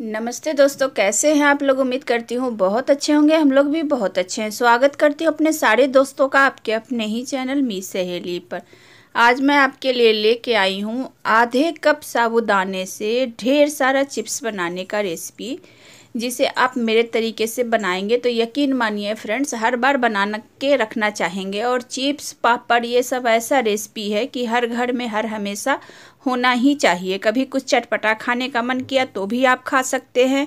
नमस्ते दोस्तों कैसे हैं आप लोग उम्मीद करती हूँ बहुत अच्छे होंगे हम लोग भी बहुत अच्छे हैं स्वागत करती हूँ अपने सारे दोस्तों का आपके अपने ही चैनल मी सहेली पर आज मैं आपके लिए लेके आई हूँ आधे कप साबुदाने से ढेर सारा चिप्स बनाने का रेसिपी जिसे आप मेरे तरीके से बनाएंगे तो यकीन मानिए फ्रेंड्स हर बार बना के रखना चाहेंगे और चिप्स पापड़ ये सब ऐसा रेसिपी है कि हर घर में हर हमेशा होना ही चाहिए कभी कुछ चटपटा खाने का मन किया तो भी आप खा सकते हैं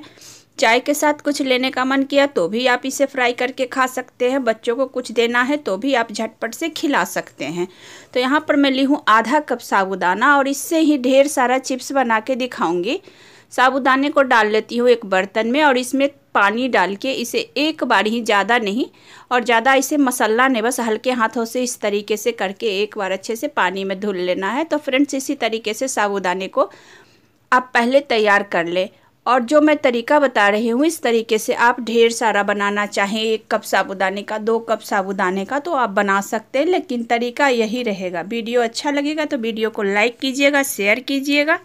चाय के साथ कुछ लेने का मन किया तो भी आप इसे फ्राई करके खा सकते हैं बच्चों को कुछ देना है तो भी आप झटपट से खिला सकते हैं तो यहाँ पर मैं ली हूँ आधा कप साबुदाना और इससे ही ढेर सारा चिप्स बना के दिखाऊँगी साबुदाने को डाल लेती हूँ एक बर्तन में और इसमें पानी डाल के इसे एक बार ही ज़्यादा नहीं और ज़्यादा इसे मसाला नहीं बस हल्के हाथों से इस तरीके से करके एक बार अच्छे से पानी में धुल लेना है तो फ्रेंड्स इसी तरीके से साबुदाने को आप पहले तैयार कर लें और जो मैं तरीका बता रही हूँ इस तरीके से आप ढेर सारा बनाना चाहें एक कप साबुदाने का दो कप साबुदाने का तो आप बना सकते हैं लेकिन तरीका यही रहेगा वीडियो अच्छा लगेगा तो वीडियो को लाइक कीजिएगा शेयर कीजिएगा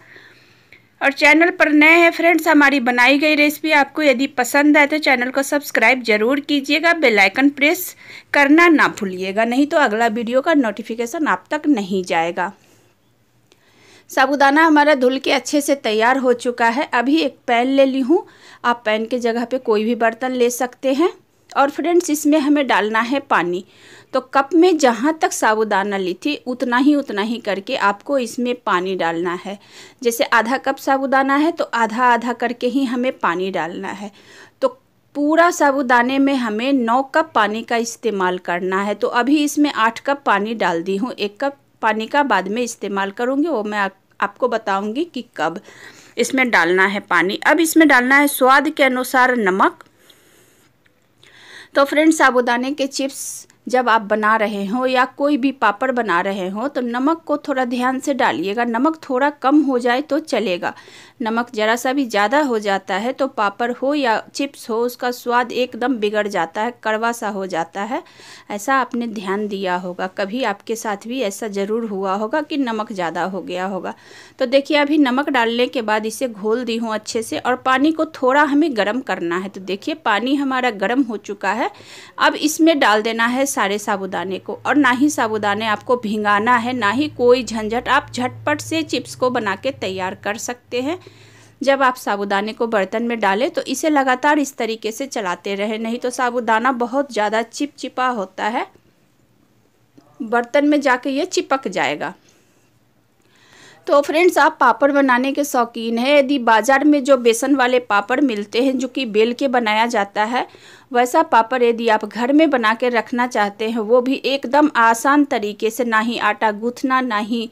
और चैनल पर नए हैं फ्रेंड्स हमारी बनाई गई रेसिपी आपको यदि पसंद आए तो चैनल को सब्सक्राइब जरूर कीजिएगा बेल आइकन प्रेस करना ना भूलिएगा नहीं तो अगला वीडियो का नोटिफिकेशन आप तक नहीं जाएगा साबुदाना हमारा धुल के अच्छे से तैयार हो चुका है अभी एक पैन ले ली हूँ आप पैन के जगह पे कोई भी बर्तन ले सकते हैं और फ्रेंड्स इसमें हमें डालना है पानी तो कप में जहाँ तक साबुदाना ली थी उतना ही उतना ही करके आपको इसमें पानी डालना है जैसे आधा कप साबुदाना है तो आधा आधा करके ही हमें पानी डालना है तो पूरा साबुदाने में हमें नौ कप पानी का इस्तेमाल करना है तो अभी इसमें आठ कप पानी डाल दी हूँ एक कप पानी का बाद में इस्तेमाल करूँगी वो मैं आपको बताऊँगी कि कब इसमें डालना है पानी अब इसमें डालना है स्वाद के अनुसार नमक तो फ्रेंड्स साबुदाने के चिप्स जब आप बना रहे हो या कोई भी पापड़ बना रहे हो तो नमक को थोड़ा ध्यान से डालिएगा नमक थोड़ा कम हो जाए तो चलेगा नमक ज़रा सा भी ज़्यादा हो जाता है तो पापड़ हो या चिप्स हो उसका स्वाद एकदम बिगड़ जाता है कड़वा सा हो जाता है ऐसा आपने ध्यान दिया होगा कभी आपके साथ भी ऐसा ज़रूर हुआ होगा कि नमक ज़्यादा हो गया होगा तो देखिए अभी नमक डालने के बाद इसे घोल दी हूँ अच्छे से और पानी को थोड़ा हमें गर्म करना है तो देखिए पानी हमारा गर्म हो चुका है अब इसमें डाल देना है सारे साबुदाने को और ना ही साबुदाने आपको भिंगाना है ना ही कोई झंझट आप झटपट से चिप्स को बना के तैयार कर सकते हैं जब आप साबुदाने को बर्तन में डालें तो इसे लगातार इस तरीके से चलाते रहें नहीं तो साबुदाना बहुत ज़्यादा चिपचिपा होता है बर्तन में जाके ये चिपक जाएगा तो फ्रेंड्स आप पापड़ बनाने के शौकीन हैं यदि बाज़ार में जो बेसन वाले पापड़ मिलते हैं जो कि बेल के बनाया जाता है वैसा पापड़ यदि आप घर में बना के रखना चाहते हैं वो भी एकदम आसान तरीके से ना ही आटा गूँथना ना ही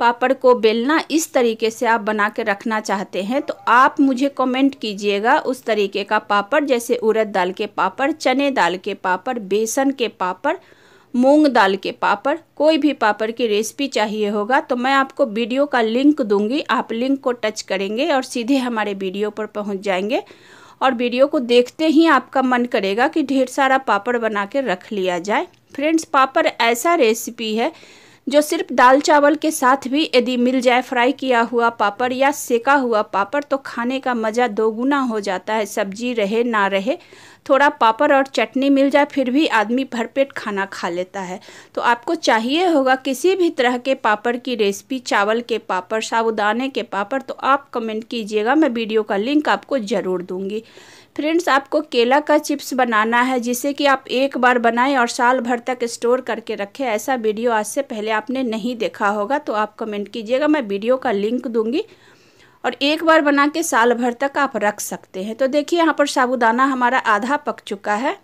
पापड़ को बेलना इस तरीके से आप बना के रखना चाहते हैं तो आप मुझे कमेंट कीजिएगा उस तरीके का पापड़ जैसे उड़द दाल के पापड़ चने दाल के पापड़ बेसन के पापड़ मूंग दाल के पापड़ कोई भी पापड़ की रेसिपी चाहिए होगा तो मैं आपको वीडियो का लिंक दूंगी आप लिंक को टच करेंगे और सीधे हमारे वीडियो पर पहुंच जाएंगे और वीडियो को देखते ही आपका मन करेगा कि ढेर सारा पापड़ बना के रख लिया जाए फ्रेंड्स पापड़ ऐसा रेसिपी है जो सिर्फ दाल चावल के साथ भी यदि मिल जाए फ्राई किया हुआ पापड़ या सेका हुआ पापड़ तो खाने का मज़ा दोगुना हो जाता है सब्जी रहे ना रहे थोड़ा पापड़ और चटनी मिल जाए फिर भी आदमी भरपेट खाना खा लेता है तो आपको चाहिए होगा किसी भी तरह के पापड़ की रेसिपी चावल के पापड़ साबुदाने के पापड़ तो आप कमेंट कीजिएगा मैं वीडियो का लिंक आपको ज़रूर दूँगी फ्रेंड्स आपको केला का चिप्स बनाना है जिसे कि आप एक बार बनाएं और साल भर तक स्टोर करके रखें ऐसा वीडियो आज से पहले आपने नहीं देखा होगा तो आप कमेंट कीजिएगा मैं वीडियो का लिंक दूंगी और एक बार बना के साल भर तक आप रख सकते हैं तो देखिए यहाँ पर साबुदाना हमारा आधा पक चुका है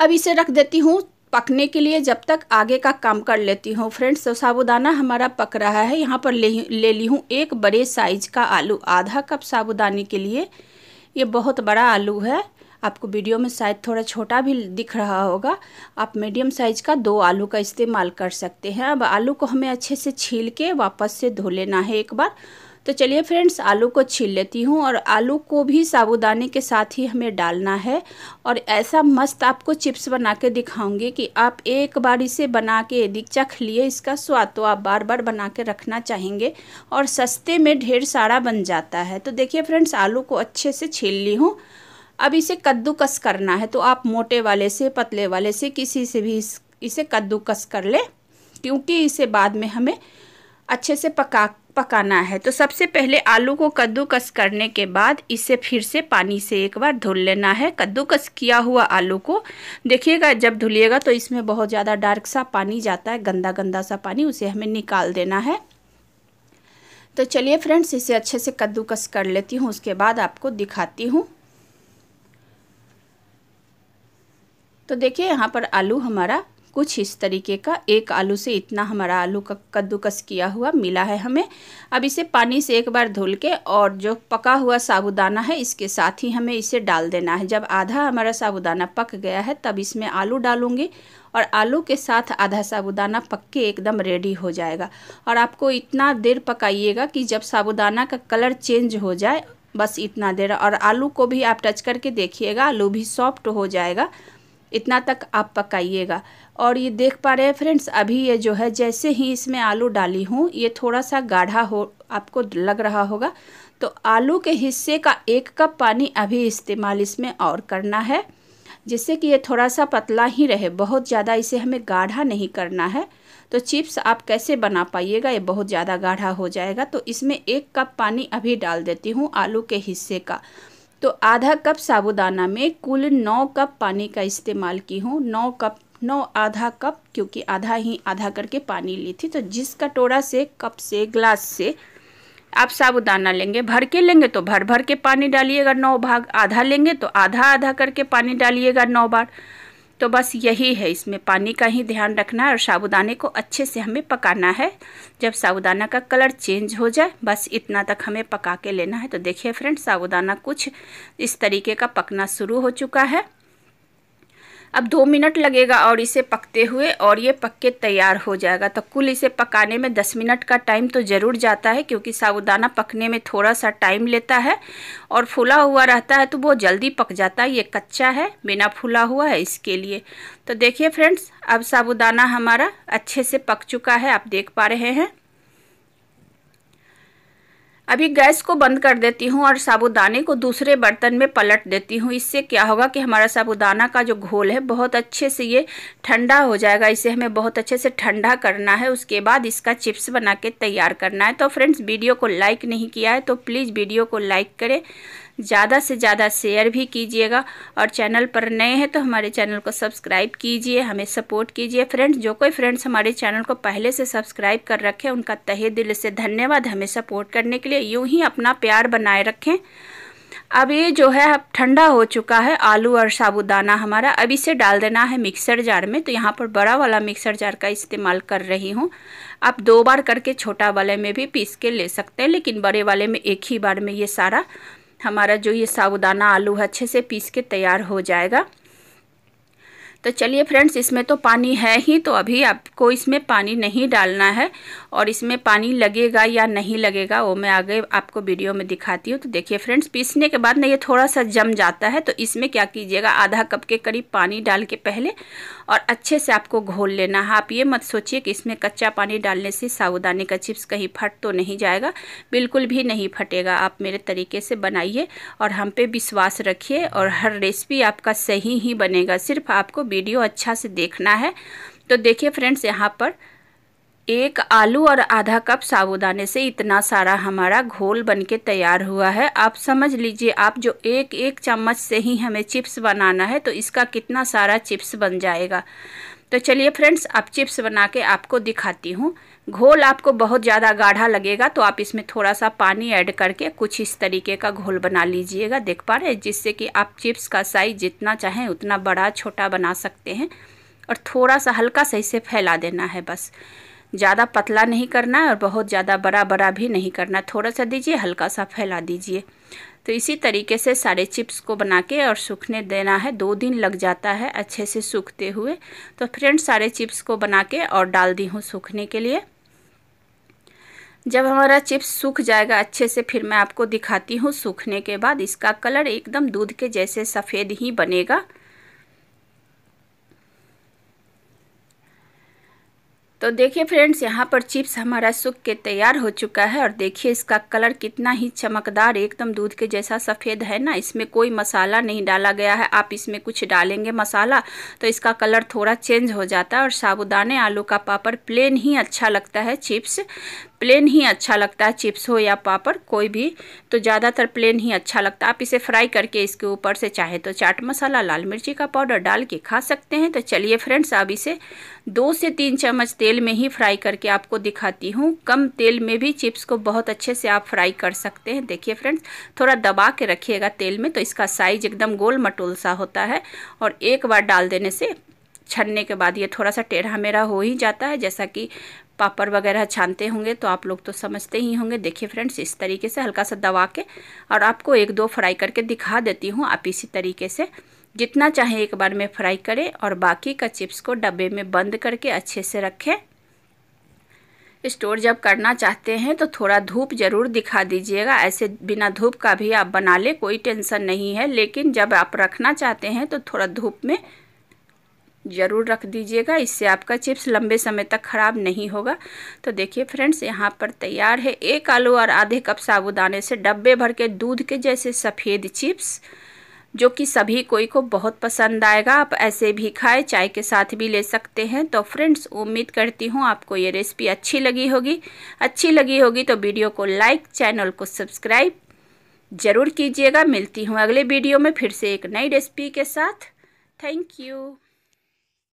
अब इसे रख देती हूँ पकने के लिए जब तक आगे का काम कर लेती हूँ फ्रेंड्स तो साबुदाना हमारा पक रहा है यहाँ पर ले ले ली हूँ एक बड़े साइज का आलू आधा कप साबुदाने के लिए ये बहुत बड़ा आलू है आपको वीडियो में शायद थोड़ा छोटा भी दिख रहा होगा आप मीडियम साइज़ का दो आलू का इस्तेमाल कर सकते हैं अब आलू को हमें अच्छे से छील के वापस से धो लेना है एक बार तो चलिए फ्रेंड्स आलू को छील लेती हूँ और आलू को भी साबुदाने के साथ ही हमें डालना है और ऐसा मस्त आपको चिप्स बना के दिखाऊंगी कि आप एक बार इसे बना के यदि चख लिए इसका स्वाद तो आप बार बार बना के रखना चाहेंगे और सस्ते में ढेर सारा बन जाता है तो देखिए फ्रेंड्स आलू को अच्छे से छील ली हूँ अब इसे कद्दूकस करना है तो आप मोटे वाले से पतले वाले से किसी से भी इसे कद्दूकस कर ले क्योंकि इसे बाद में हमें अच्छे से पका पकाना है तो सबसे पहले आलू को कद्दूकस करने के बाद इसे फिर से पानी से एक बार धुल लेना है कद्दूकस किया हुआ आलू को देखिएगा जब धुलिएगा तो इसमें बहुत ज़्यादा डार्क सा पानी जाता है गंदा गंदा सा पानी उसे हमें निकाल देना है तो चलिए फ्रेंड्स इसे अच्छे से कद्दूकस कर लेती हूँ उसके बाद आपको दिखाती हूँ तो देखिए यहाँ पर आलू हमारा कुछ इस तरीके का एक आलू से इतना हमारा आलू का कद्दूकस किया हुआ मिला है हमें अब इसे पानी से एक बार धुल के और जो पका हुआ साबुदाना है इसके साथ ही हमें इसे डाल देना है जब आधा हमारा साबुदाना पक गया है तब इसमें आलू डालूंगी और आलू के साथ आधा साबुदाना पक के एकदम रेडी हो जाएगा और आपको इतना देर पकाइएगा कि जब साबुदाना का कलर चेंज हो जाए बस इतना देर और आलू को भी आप टच करके देखिएगा आलू भी सॉफ्ट हो जाएगा इतना तक आप पकाइएगा और ये देख पा रहे हैं फ्रेंड्स अभी ये जो है जैसे ही इसमें आलू डाली हूँ ये थोड़ा सा गाढ़ा हो आपको लग रहा होगा तो आलू के हिस्से का एक कप पानी अभी इस्तेमाल इसमें और करना है जिससे कि ये थोड़ा सा पतला ही रहे बहुत ज़्यादा इसे हमें गाढ़ा नहीं करना है तो चिप्स आप कैसे बना पाइएगा ये बहुत ज़्यादा गाढ़ा हो जाएगा तो इसमें एक कप पानी अभी डाल देती हूँ आलू के हिस्से का तो आधा कप साबुदाना में कुल नौ कप पानी का इस्तेमाल की हूँ नौ कप नौ आधा कप क्योंकि आधा ही आधा करके पानी ली थी तो जिस कटोरा से कप से ग्लास से आप साबुदाना लेंगे भर के लेंगे तो भर भर के पानी डालिएगा नौ भाग आधा लेंगे तो आधा आधा करके पानी डालिएगा नौ बार तो बस यही है इसमें पानी का ही ध्यान रखना है और साबुदाने को अच्छे से हमें पकाना है जब साबुदाना का कलर चेंज हो जाए बस इतना तक हमें पका के लेना है तो देखिए फ्रेंड साबुदाना कुछ इस तरीके का पकना शुरू हो चुका है अब दो मिनट लगेगा और इसे पकते हुए और ये पक के तैयार हो जाएगा तो कुल इसे पकाने में दस मिनट का टाइम तो ज़रूर जाता है क्योंकि साबुदाना पकने में थोड़ा सा टाइम लेता है और फूला हुआ रहता है तो वो जल्दी पक जाता है ये कच्चा है बिना फूला हुआ है इसके लिए तो देखिए फ्रेंड्स अब साबुदाना हमारा अच्छे से पक चुका है आप देख पा रहे हैं अभी गैस को बंद कर देती हूँ और साबुदाने को दूसरे बर्तन में पलट देती हूँ इससे क्या होगा कि हमारा साबुदाना का जो घोल है बहुत अच्छे से ये ठंडा हो जाएगा इसे हमें बहुत अच्छे से ठंडा करना है उसके बाद इसका चिप्स बना के तैयार करना है तो फ्रेंड्स वीडियो को लाइक नहीं किया है तो प्लीज़ वीडियो को लाइक करें ज़्यादा से ज़्यादा शेयर भी कीजिएगा और चैनल पर नए हैं तो हमारे चैनल को सब्सक्राइब कीजिए हमें सपोर्ट कीजिए फ्रेंड्स जो कोई फ्रेंड्स हमारे चैनल को पहले से सब्सक्राइब कर रखें उनका तहे दिल से धन्यवाद हमें सपोर्ट करने के लिए यूँ ही अपना प्यार बनाए रखें अब ये जो है अब ठंडा हो चुका है आलू और साबुदाना हमारा अब इसे डाल देना है मिक्सर जार में तो यहाँ पर बड़ा वाला मिक्सर जार का इस्तेमाल कर रही हूँ आप दो बार करके छोटा वाले में भी पीस के ले सकते हैं लेकिन बड़े वाले में एक ही बार में ये सारा हमारा जो ये साबुदाना आलू है अच्छे से पीस के तैयार हो जाएगा तो चलिए फ्रेंड्स इसमें तो पानी है ही तो अभी आपको इसमें पानी नहीं डालना है और इसमें पानी लगेगा या नहीं लगेगा वो मैं आगे आपको वीडियो में दिखाती हूँ तो देखिए फ्रेंड्स पीसने के बाद ना ये थोड़ा सा जम जाता है तो इसमें क्या कीजिएगा आधा कप के करीब पानी डाल के पहले और अच्छे से आपको घोल लेना है आप ये मत सोचिए कि इसमें कच्चा पानी डालने से साबुदाने का चिप्स कहीं फट तो नहीं जाएगा बिल्कुल भी नहीं फटेगा आप मेरे तरीके से बनाइए और हम पे विश्वास रखिए और हर रेसिपी आपका सही ही बनेगा सिर्फ आपको वीडियो अच्छा से देखना है तो देखिए फ्रेंड्स यहाँ पर एक आलू और आधा कप साबुदाने से इतना सारा हमारा घोल बनके तैयार हुआ है आप समझ लीजिए आप जो एक एक चम्मच से ही हमें चिप्स बनाना है तो इसका कितना सारा चिप्स बन जाएगा तो चलिए फ्रेंड्स अब चिप्स बना के आपको दिखाती हूँ घोल आपको बहुत ज़्यादा गाढ़ा लगेगा तो आप इसमें थोड़ा सा पानी ऐड करके कुछ इस तरीके का घोल बना लीजिएगा देख पा रहे जिससे कि आप चिप्स का साइज जितना चाहें उतना बड़ा छोटा बना सकते हैं और थोड़ा सा हल्का सही से फैला देना है बस ज़्यादा पतला नहीं करना है और बहुत ज़्यादा बड़ा बड़ा भी नहीं करना थोड़ा सा दीजिए हल्का सा फैला दीजिए तो इसी तरीके से सारे चिप्स को बना के और सूखने देना है दो दिन लग जाता है अच्छे से सूखते हुए तो फ्रेंड्स सारे चिप्स को बना के और डाल दी हूँ सूखने के लिए जब हमारा चिप्स सूख जाएगा अच्छे से फिर मैं आपको दिखाती हूँ सूखने के बाद इसका कलर एकदम दूध के जैसे सफ़ेद ही बनेगा तो देखिए फ्रेंड्स यहाँ पर चिप्स हमारा सूख के तैयार हो चुका है और देखिए इसका कलर कितना ही चमकदार एकदम दूध के जैसा सफ़ेद है ना इसमें कोई मसाला नहीं डाला गया है आप इसमें कुछ डालेंगे मसाला तो इसका कलर थोड़ा चेंज हो जाता है और साबुदाने आलू का पापड़ प्लेन ही अच्छा लगता है चिप्स प्लेन ही अच्छा लगता है चिप्स हो या पापड़ कोई भी तो ज़्यादातर प्लेन ही अच्छा लगता है आप इसे फ्राई करके इसके ऊपर से चाहे तो चाट मसाला लाल मिर्ची का पाउडर डाल के खा सकते हैं तो चलिए फ्रेंड्स आप इसे दो से तीन चम्मच तेल में ही फ्राई करके आपको दिखाती हूँ कम तेल में भी चिप्स को बहुत अच्छे से आप फ्राई कर सकते हैं देखिए फ्रेंड्स थोड़ा दबा के रखिएगा तेल में तो इसका साइज एकदम गोल मटोल सा होता है और एक बार डाल देने से छनने के बाद ये थोड़ा सा टेढ़ा मेढ़ा हो ही जाता है जैसा कि पापड़ वगैरह छानते होंगे तो आप लोग तो समझते ही होंगे देखिए फ्रेंड्स इस तरीके से हल्का सा दबा के और आपको एक दो फ्राई करके दिखा देती हूँ आप इसी तरीके से जितना चाहे एक बार में फ्राई करें और बाकी का चिप्स को डब्बे में बंद करके अच्छे से रखें स्टोर जब करना चाहते हैं तो थोड़ा धूप ज़रूर दिखा दीजिएगा ऐसे बिना धूप का भी आप बना लें कोई टेंशन नहीं है लेकिन जब आप रखना चाहते हैं तो थोड़ा धूप में ज़रूर रख दीजिएगा इससे आपका चिप्स लंबे समय तक ख़राब नहीं होगा तो देखिए फ्रेंड्स यहाँ पर तैयार है एक आलू और आधे कप साबुदाने से डब्बे भर के दूध के जैसे सफ़ेद चिप्स जो कि सभी कोई को बहुत पसंद आएगा आप ऐसे भी खाएं चाय के साथ भी ले सकते हैं तो फ्रेंड्स उम्मीद करती हूँ आपको ये रेसिपी अच्छी लगी होगी अच्छी लगी होगी तो वीडियो को लाइक चैनल को सब्सक्राइब ज़रूर कीजिएगा मिलती हूँ अगले वीडियो में फिर से एक नई रेसिपी के साथ थैंक यू